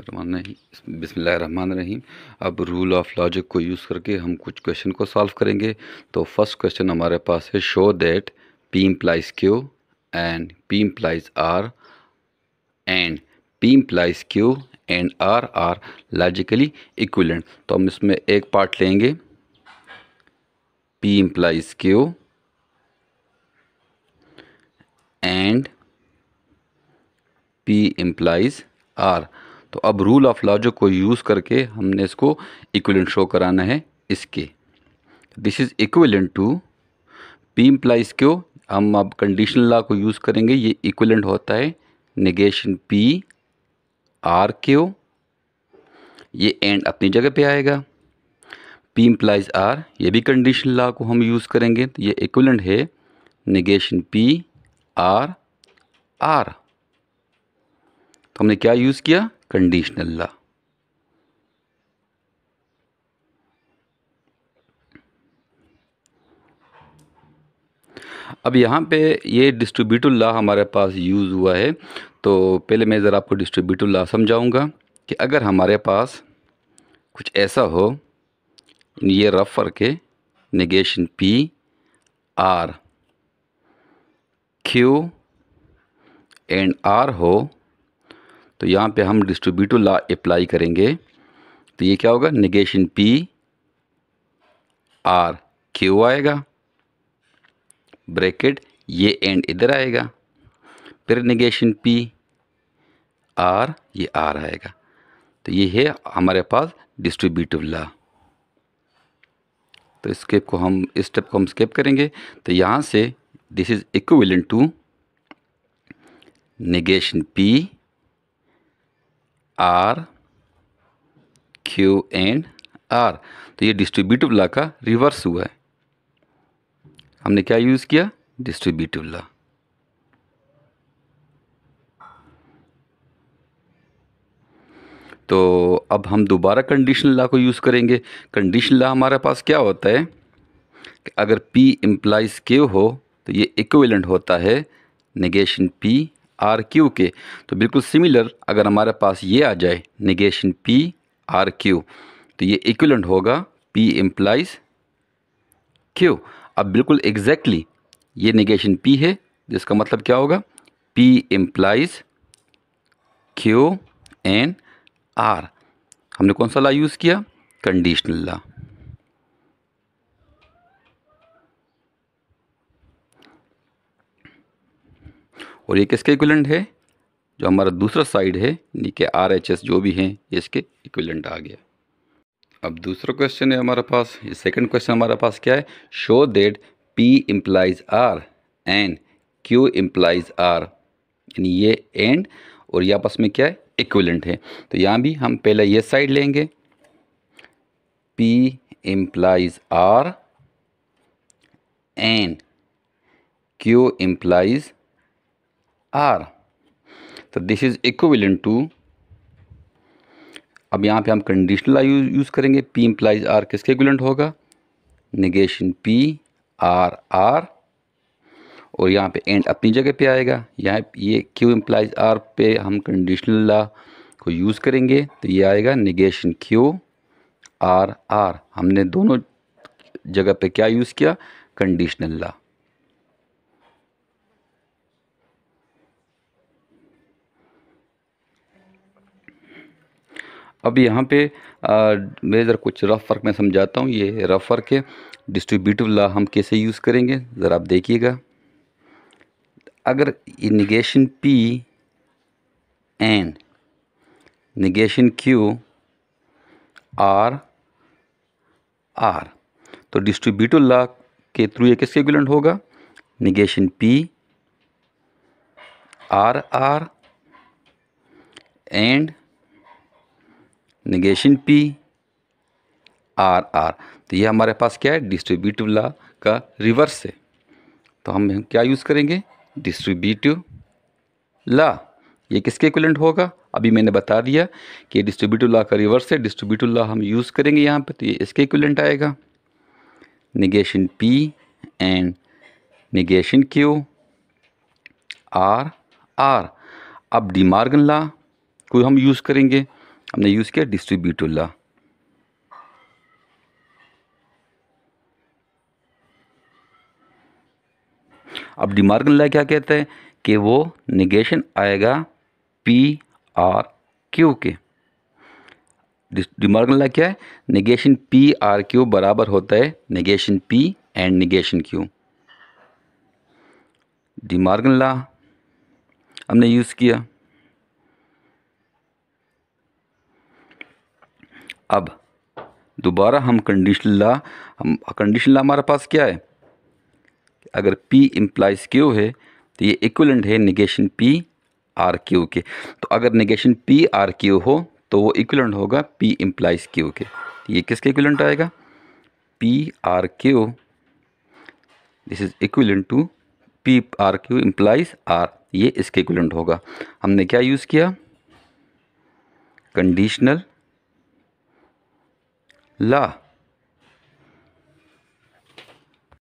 बिसमान रहीम अब rule of logic को यूज़ करके हम कुछ क्वेश्चन को सॉल्व करेंगे तो फर्स्ट क्वेश्चन हमारे पास है show that P implies Q and P implies R and P implies Q and R are logically equivalent तो हम इसमें एक पार्ट लेंगे P implies Q and P implies R तो अब रूल ऑफ लॉजिक को यूज़ करके हमने इसको इक्विलेंट शो कराना है इसके this is equivalent to P implies Q हम अब कंडीशनल लॉ को यूज़ करेंगे ये इक्विलेंट होता है निगेशन पी आर क्यू ये एंड अपनी जगह पे आएगा पी इम्प्लाइज आर ये भी कंडीशन लॉ को हम यूज़ करेंगे तो ये इक्वलेंट है निगेशन पी आर आर तो हमने क्या यूज़ किया कंडीशनल ला अब यहाँ पे ये डिस्ट्रीब्यूटिव ला हमारे पास यूज़ हुआ है तो पहले मैं ज़रा आपको डिस्ट्रीब्यूटिव ला समझाऊँगा कि अगर हमारे पास कुछ ऐसा हो ये रफ़र के negation P or Q and R हो तो यहाँ पे हम डिस्ट्रीब्यूटिव लॉ अप्लाई करेंगे तो ये क्या होगा निगेशन पी आर क्यू आएगा ब्रैकेट ये एंड इधर आएगा फिर निगेशन पी आर ये आर आएगा तो ये है हमारे पास डिस्ट्रीब्यूटिव लॉ तो स्केप को हम इस स्टेप को हम स्केप करेंगे तो यहाँ से this is equivalent to negation P or Q and R तो ये डिस्ट्रीब्यूटिव ला का रिवर्स हुआ है हमने क्या यूज़ किया डिस्ट्रीब्यूटिव ला तो अब हम दोबारा कंडीशनल ला को यूज़ करेंगे कंडीशनल ला हमारे पास क्या होता है कि अगर P इम्प्लाइज Q हो तो ये इक्विवेलेंट होता है नेगेशन P आर क्यू के तो बिल्कुल सिमिलर अगर हमारे पास ये आ जाए निगेशन पी आर क्यू तो ये इक्वलेंट होगा पी एम्प्लाइज क्यू अब बिल्कुल एग्जैक्टली ये निगेशन पी है जिसका मतलब क्या होगा P implies Q and R हमने कौन सा ला यूज़ किया कंडीशनल ला और ये किसके इक्विलेंट है जो हमारा दूसरा साइड है यानी कि आर एच एस जो भी हैं ये इसके इक्विलेंट आ गया अब दूसरा क्वेश्चन है हमारे पास ये सेकंड क्वेश्चन हमारे पास क्या है show that P implies R and Q implies R यानी ये एंड और ये आपस में क्या है इक्विलेंट है तो यहाँ भी हम पहले ये साइड लेंगे P implies R and Q implies R तो दिस इज़ इक्विवेलेंट टू अब यहाँ पे हम कंडीशनल आई यूज़ करेंगे पी इम्प्लाइज आर किसके इक्विवेलेंट होगा निगेशन पी आर आर और यहाँ पे एंड अपनी जगह पे आएगा यहाँ ये क्यू इम्प्लाइज आर पे हम कंडीशनल ला को यूज़ करेंगे तो ये आएगा निगेशन क्यू आर आर हमने दोनों जगह पे क्या यूज़ किया कंडीशनल ला अब यहाँ पे मैं ज़रा कुछ रफ़ वर्क में समझाता हूँ ये रफ़ वर्क है डिस्ट्रीब्यूटिव ला हम कैसे यूज़ करेंगे ज़रा आप देखिएगा अगर negation P and negation Q or R तो डिस्ट्रीब्यूटिव ला के थ्रू ये किसके गुलेंट होगा negation P or R and negation P or R तो ये हमारे पास क्या है डिस्ट्रीब्यूटिव लॉ का रिवर्स है तो हम क्या यूज़ करेंगे डिस्ट्रीब्यूटिव ला ये किसके इक्वलेंट होगा अभी मैंने बता दिया कि डिस्ट्रीब्यूटिव लॉ का रिवर्स है डिस्ट्रीब्यूटिव लॉ हम यूज़ करेंगे यहाँ पे तो ये इसके इक्वलेंट आएगा negation P and negation Q or R अब डिमार्गन लॉ को हम यूज़ करेंगे हमने यूज़ किया डिस्ट्रीब्यूटुल्ला अब डिमार्गनला क्या कहते हैं कि वो निगेशन आएगा पी आर क्यू के डिमार्गन ला क्या है निगेशन पी आर क्यू बराबर होता है negation P and negation Q law हमने यूज़ किया अब दोबारा हम कंडीशन ला हम कंडीशन ला हमारे पास क्या है अगर P इम्प्लाइज Q है तो ये इक्वलेंट है निगेशन P आर क्यू के तो अगर निगेशन पी आर क्यू हो तो वो इक्वलेंट होगा पी इम्प्लाइज क्यू के तो ये किसके इक्वलेंट आएगा P or Q this is equivalent to P or Q implies R ये इसके इक्वलेंट होगा हमने क्या यूज़ किया कंडीशनल la